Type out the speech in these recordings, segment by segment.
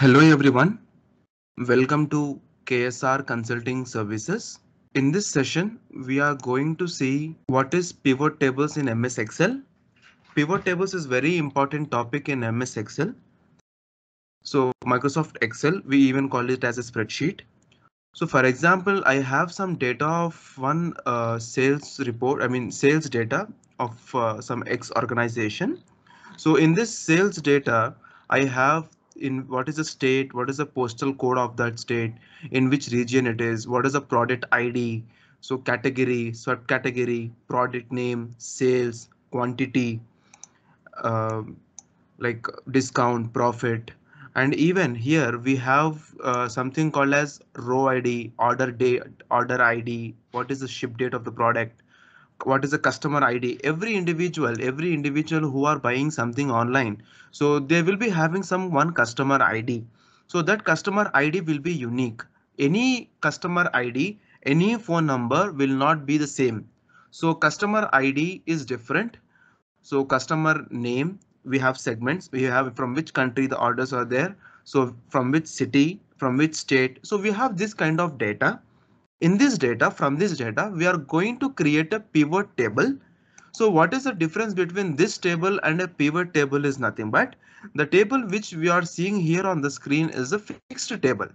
Hello everyone. Welcome to KSR Consulting Services. In this session, we are going to see what is pivot tables in MS Excel. Pivot tables is very important topic in MS Excel. So Microsoft Excel, we even call it as a spreadsheet. So for example, I have some data of one uh, sales report, I mean sales data of uh, some X organization. So in this sales data, I have in what is the state what is the postal code of that state in which region it is what is the product id so category subcategory product name sales quantity uh, like discount profit and even here we have uh, something called as row id order date order id what is the ship date of the product what is the customer id every individual every individual who are buying something online so they will be having some one customer id so that customer id will be unique any customer id any phone number will not be the same so customer id is different so customer name we have segments we have from which country the orders are there so from which city from which state so we have this kind of data in this data from this data we are going to create a pivot table so what is the difference between this table and a pivot table is nothing but the table which we are seeing here on the screen is a fixed table.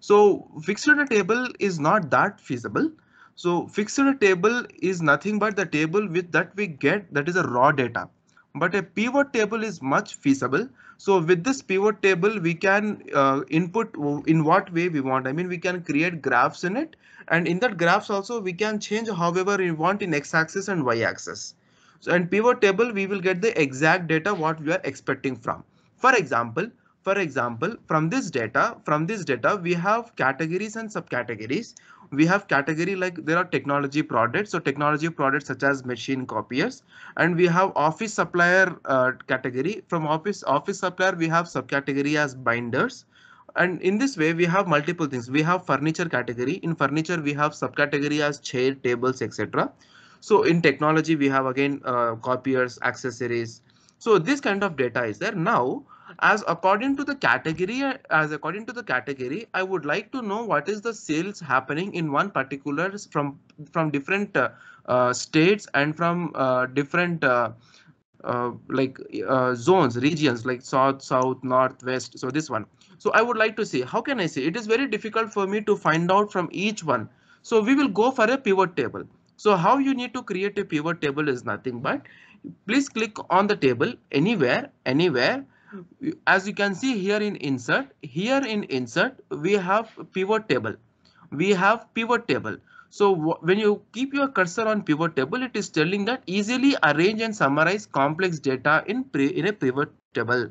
So fixed table is not that feasible. So fixed table is nothing but the table with that we get that is a raw data. But a pivot table is much feasible so with this pivot table, we can uh, input in what way we want. I mean, we can create graphs in it. And in that graphs also, we can change however we want in x-axis and y-axis. So in pivot table, we will get the exact data what we are expecting from. For example, for example, from this data, from this data, we have categories and subcategories. We have category like there are technology products, so technology products such as machine copiers, and we have office supplier uh, category. From office office supplier, we have subcategory as binders. And in this way, we have multiple things. We have furniture category. In furniture, we have subcategory as chair, tables, etc. So in technology, we have again uh, copiers, accessories. So this kind of data is there. Now, as according to the category, as according to the category, I would like to know what is the sales happening in one particular from from different uh, uh, states and from uh, different uh, uh, like uh, zones, regions like south, south, north, west. So this one. So I would like to see how can I say it is very difficult for me to find out from each one. So we will go for a pivot table. So how you need to create a pivot table is nothing but please click on the table anywhere, anywhere as you can see here in insert here in insert we have pivot table we have pivot table so when you keep your cursor on pivot table it is telling that easily arrange and summarize complex data in in a pivot table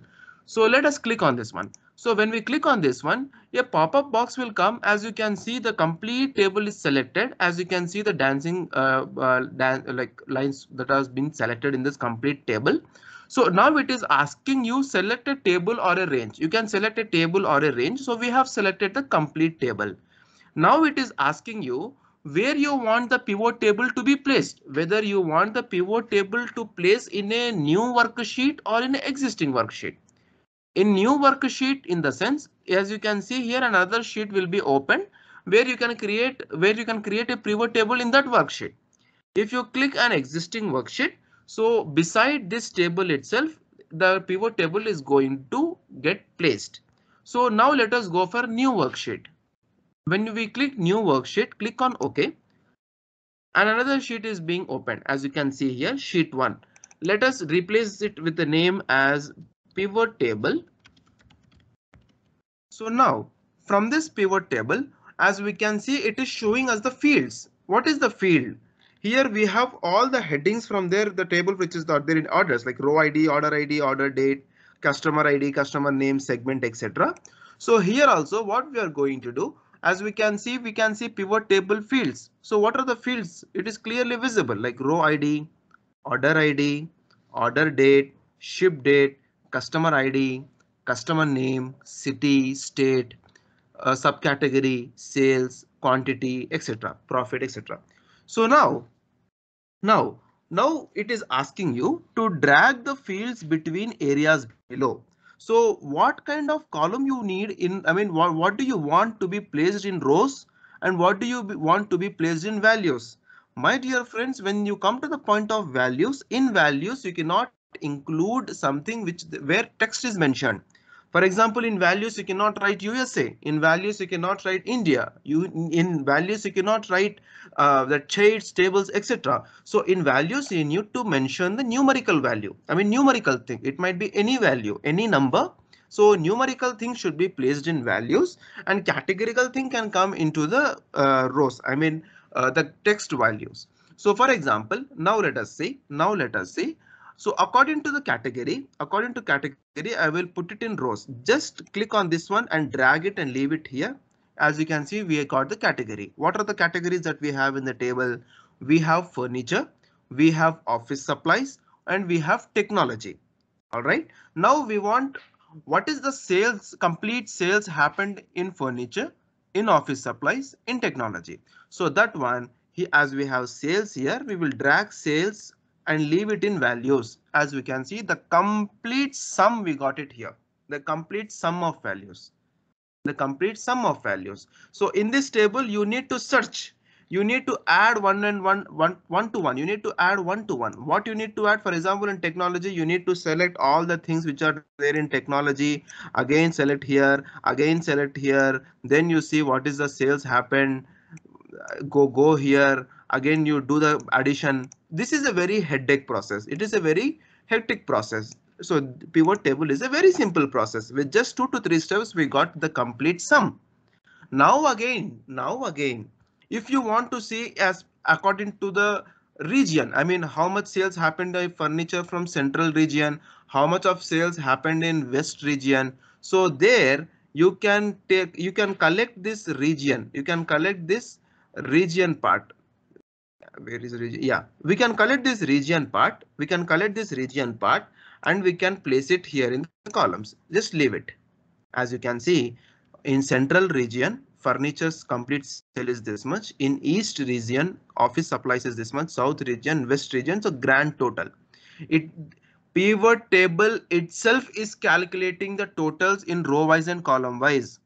so let us click on this one so when we click on this one a pop-up box will come as you can see the complete table is selected as you can see the dancing uh, uh, dan like lines that has been selected in this complete table so now it is asking you select a table or a range. You can select a table or a range. So we have selected the complete table. Now it is asking you where you want the pivot table to be placed, whether you want the pivot table to place in a new worksheet or in an existing worksheet. In new worksheet in the sense, as you can see here another sheet will be opened where you can create where you can create a pivot table in that worksheet. If you click an existing worksheet, so beside this table itself, the pivot table is going to get placed. So now let us go for new worksheet. When we click new worksheet, click on OK. And another sheet is being opened as you can see here, sheet 1. Let us replace it with the name as pivot table. So now from this pivot table, as we can see, it is showing us the fields. What is the field? Here we have all the headings from there, the table which is there in orders like row ID, order ID, order date, customer ID, customer name, segment, etc. So here also what we are going to do, as we can see, we can see pivot table fields. So what are the fields? It is clearly visible like row ID, order ID, order date, ship date, customer ID, customer name, city, state, uh, subcategory, sales, quantity, etc., profit, etc. So now, now, now it is asking you to drag the fields between areas below. So what kind of column you need in, I mean, what, what do you want to be placed in rows and what do you want to be placed in values? My dear friends, when you come to the point of values, in values, you cannot include something which where text is mentioned. For example, in values you cannot write USA. In values you cannot write India. You in values you cannot write uh, the trades, tables, etc. So in values you need to mention the numerical value. I mean numerical thing. It might be any value, any number. So numerical thing should be placed in values and categorical thing can come into the uh, rows. I mean uh, the text values. So for example, now let us see. Now let us see so according to the category, according to category, I will put it in rows. Just click on this one and drag it and leave it here. As you can see, we have got the category. What are the categories that we have in the table? We have furniture, we have office supplies, and we have technology. All right. Now we want what is the sales, complete sales happened in furniture, in office supplies, in technology. So that one, as we have sales here, we will drag sales and leave it in values. As we can see, the complete sum we got it here. The complete sum of values. The complete sum of values. So in this table, you need to search. You need to add one and one, one, one to one. You need to add one to one. What you need to add, for example, in technology, you need to select all the things which are there in technology. Again, select here, again, select here. Then you see what is the sales happen. Go, go here. Again, you do the addition this is a very headache process. It is a very hectic process. So pivot table is a very simple process. With just two to three steps, we got the complete sum. Now again, now again, if you want to see as according to the region, I mean, how much sales happened by furniture from central region, how much of sales happened in west region. So there you can take, you can collect this region, you can collect this region part where is region? Yeah, we can collect this region part. We can collect this region part and we can place it here in the columns. Just leave it. As you can see, in central region, furniture's complete sale is this much. In east region, office supplies is this much. South region, west region, so grand total. It pivot table itself is calculating the totals in row wise and column wise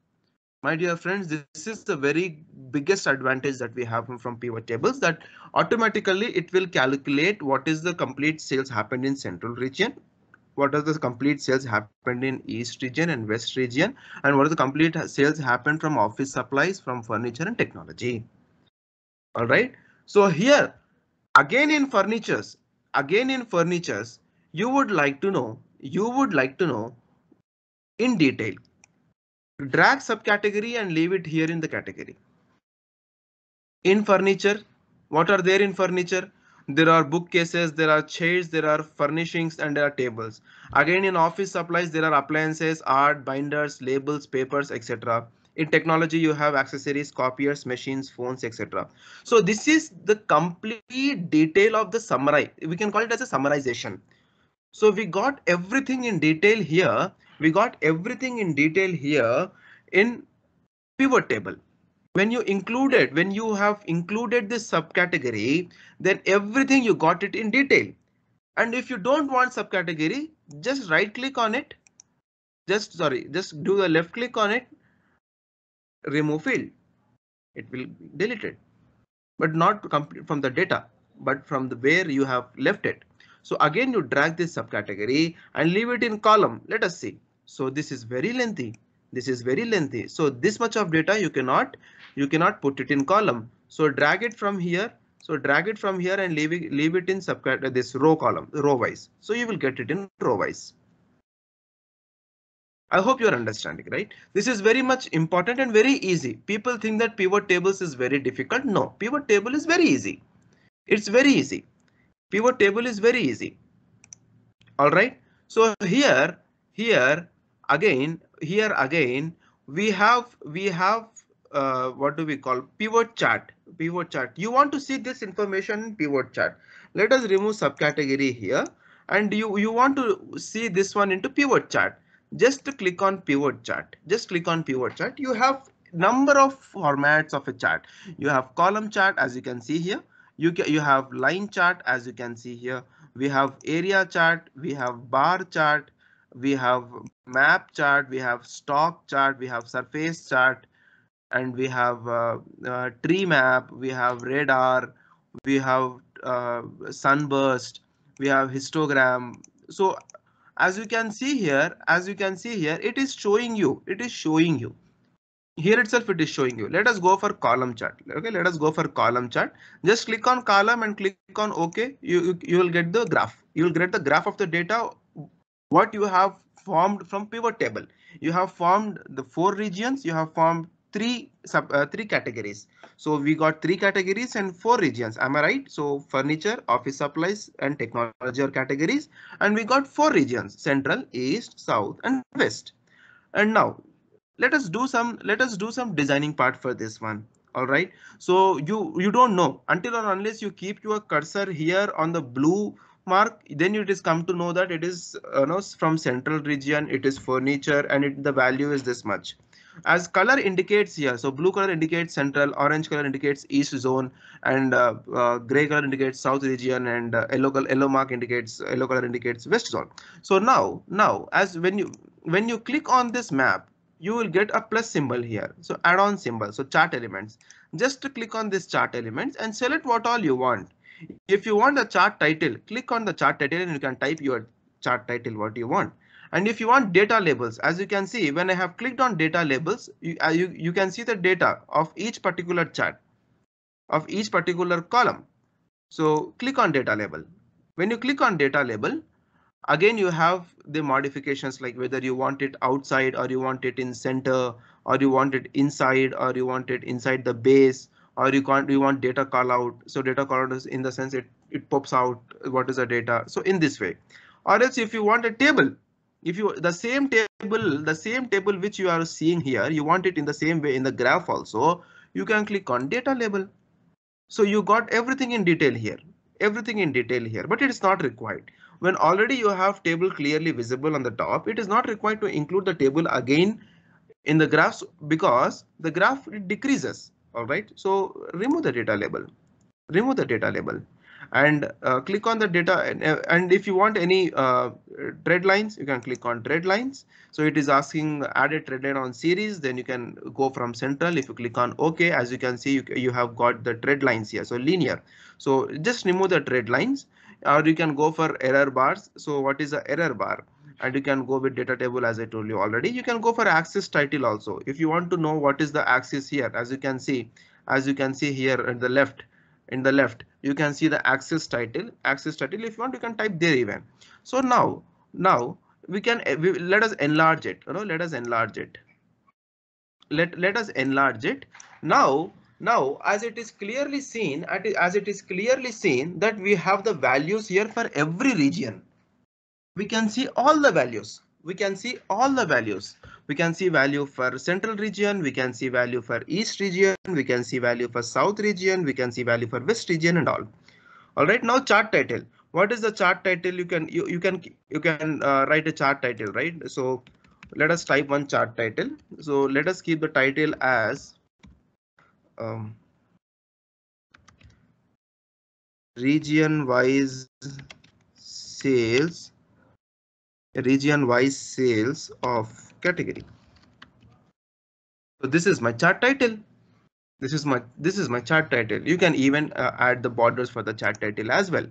my dear friends, this is the very biggest advantage that we have from pivot tables that automatically it will calculate what is the complete sales happened in central region. What are the complete sales happened in east region and west region and what are the complete sales happened from office supplies from furniture and technology. All right. So here again in furnitures, again in furnitures, you would like to know, you would like to know in detail drag subcategory and leave it here in the category. In furniture, what are there in furniture? There are bookcases, there are chairs, there are furnishings and there are tables. Again in office supplies there are appliances, art, binders, labels, papers, etc. In technology you have accessories, copiers, machines, phones, etc. So this is the complete detail of the summary. We can call it as a summarization. So we got everything in detail here we got everything in detail here in pivot table. When you include it, when you have included this subcategory, then everything you got it in detail. And if you don't want subcategory, just right click on it. Just sorry, just do the left click on it. Remove field. It will delete it, but not from the data, but from the where you have left it. So again, you drag this subcategory and leave it in column. Let us see. So this is very lengthy. This is very lengthy. So this much of data you cannot you cannot put it in column. So drag it from here. So drag it from here and leave it, leave it in subcategory uh, this row column row wise. So you will get it in row wise. I hope you're understanding, right? This is very much important and very easy. People think that pivot tables is very difficult. No, pivot table is very easy. It's very easy pivot table is very easy. All right. So here, here again, here again, we have we have uh, what do we call pivot chart pivot chart you want to see this information in pivot chart let us remove subcategory here and you you want to see this one into pivot chart just click on pivot chart just click on pivot chart you have number of formats of a chart you have column chart as you can see here you can, you have line chart as you can see here. We have area chart, we have bar chart, we have map chart, we have stock chart, we have surface chart, and we have uh, uh, tree map, we have radar, we have uh, sunburst, we have histogram. So as you can see here, as you can see here, it is showing you, it is showing you here itself it is showing you let us go for column chart okay let us go for column chart just click on column and click on ok you you, will get the graph you will get the graph of the data what you have formed from pivot table you have formed the four regions you have formed three sub uh, three categories so we got three categories and four regions am i right so furniture office supplies and technology are categories and we got four regions central east south and west and now let us do some let us do some designing part for this one all right so you you don't know until or unless you keep your cursor here on the blue mark then it is come to know that it is you know from central region it is furniture and it, the value is this much as color indicates here so blue color indicates central orange color indicates east zone and uh, uh, gray color indicates south region and uh, yellow color, yellow mark indicates yellow color indicates west zone so now now as when you when you click on this map you will get a plus symbol here. So add-on symbol, so chart elements. Just click on this chart elements and select what all you want. If you want a chart title, click on the chart title and you can type your chart title what you want. And if you want data labels, as you can see, when I have clicked on data labels, you, uh, you, you can see the data of each particular chart, of each particular column. So click on data label. When you click on data label, again you have the modifications like whether you want it outside or you want it in center or you want it inside or you want it inside the base or you can't you want data call out so data call out is in the sense it it pops out what is the data so in this way or else if you want a table if you the same table the same table which you are seeing here you want it in the same way in the graph also you can click on data label so you got everything in detail here everything in detail here but it is not required when already you have table clearly visible on the top, it is not required to include the table again in the graphs because the graph decreases. All right, so remove the data label, remove the data label and uh, click on the data. And, uh, and if you want any uh, lines, you can click on trend lines. So it is asking added trend line on series. Then you can go from central. If you click on OK, as you can see, you, you have got the trend lines here. So linear. So just remove the trend lines or you can go for error bars. So what is the error bar? And you can go with data table as I told you already. You can go for axis title also. If you want to know what is the axis here, as you can see, as you can see here in the left, in the left, you can see the axis title, axis title. If you want, you can type there even. So now, now we can we, let us enlarge it. You know, let us enlarge it. Let let us enlarge it. Now now, as it is clearly seen, as it is clearly seen that we have the values here for every region. We can see all the values. We can see all the values. We can see value for central region. We can see value for east region. We can see value for south region. We can see value for west region and all. All right. Now chart title. What is the chart title? You can you, you can you can uh, write a chart title, right? So let us type one chart title. So let us keep the title as um, region wise sales region wise sales of category so this is my chart title this is my this is my chart title you can even uh, add the borders for the chart title as well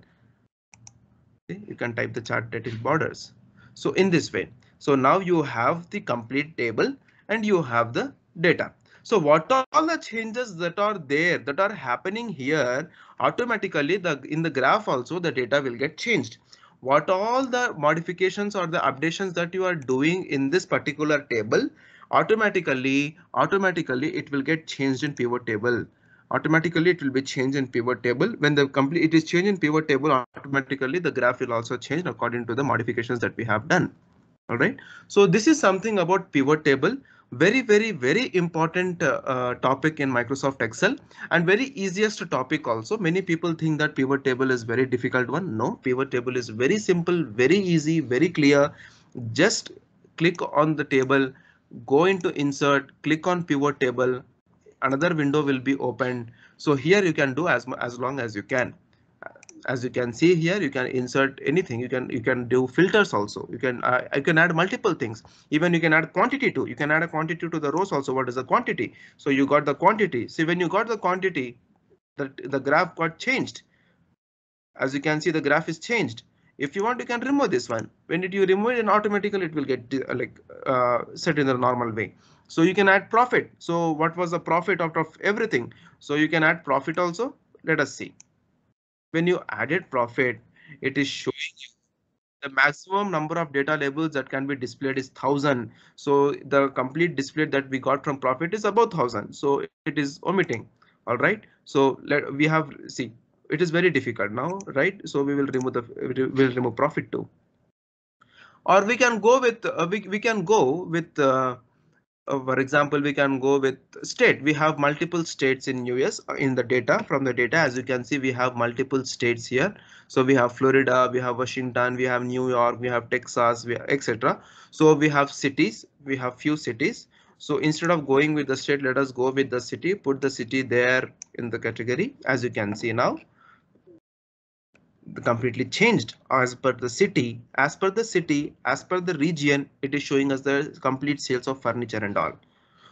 you can type the chart title borders so in this way so now you have the complete table and you have the data so what all the changes that are there that are happening here automatically the in the graph also the data will get changed. What all the modifications or the updations that you are doing in this particular table automatically automatically it will get changed in pivot table automatically it will be changed in pivot table when the complete it is changed in pivot table automatically the graph will also change according to the modifications that we have done all right so this is something about pivot table very very very important uh, uh, topic in microsoft excel and very easiest topic also many people think that pivot table is very difficult one no pivot table is very simple very easy very clear just click on the table go into insert click on pivot table another window will be opened so here you can do as as long as you can as you can see here you can insert anything you can you can do filters also you can uh, you can add multiple things even you can add quantity to you can add a quantity to the rows also what is the quantity so you got the quantity see when you got the quantity that the graph got changed as you can see the graph is changed if you want you can remove this one when did you remove it and automatically it will get uh, like uh, set in the normal way so you can add profit so what was the profit out of everything so you can add profit also let us see when you added profit, it is showing the maximum number of data labels that can be displayed is 1000 so the complete display that we got from profit is about 1000 so it is omitting all right so let we have see it is very difficult now right so we will remove the will remove profit too or we can go with uh, we, we can go with uh, uh, for example, we can go with state. We have multiple states in US uh, in the data from the data. As you can see, we have multiple states here. So we have Florida, we have Washington, we have New York, we have Texas, we etc. So we have cities, we have few cities. So instead of going with the state, let us go with the city, put the city there in the category as you can see now completely changed as per the city as per the city as per the region it is showing us the complete sales of furniture and all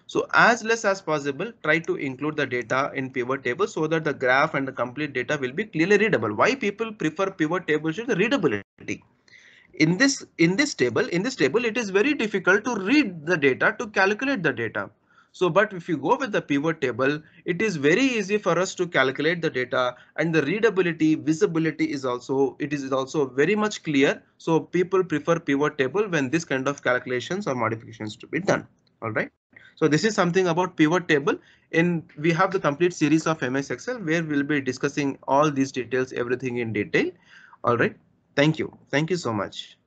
so as less as possible try to include the data in pivot table so that the graph and the complete data will be clearly readable why people prefer pivot tables is the readability in this in this table in this table it is very difficult to read the data to calculate the data so, but if you go with the pivot table, it is very easy for us to calculate the data and the readability, visibility is also, it is also very much clear. So people prefer pivot table when this kind of calculations or modifications to be done. All right. So this is something about pivot table and we have the complete series of MS Excel where we'll be discussing all these details, everything in detail. All right. Thank you. Thank you so much.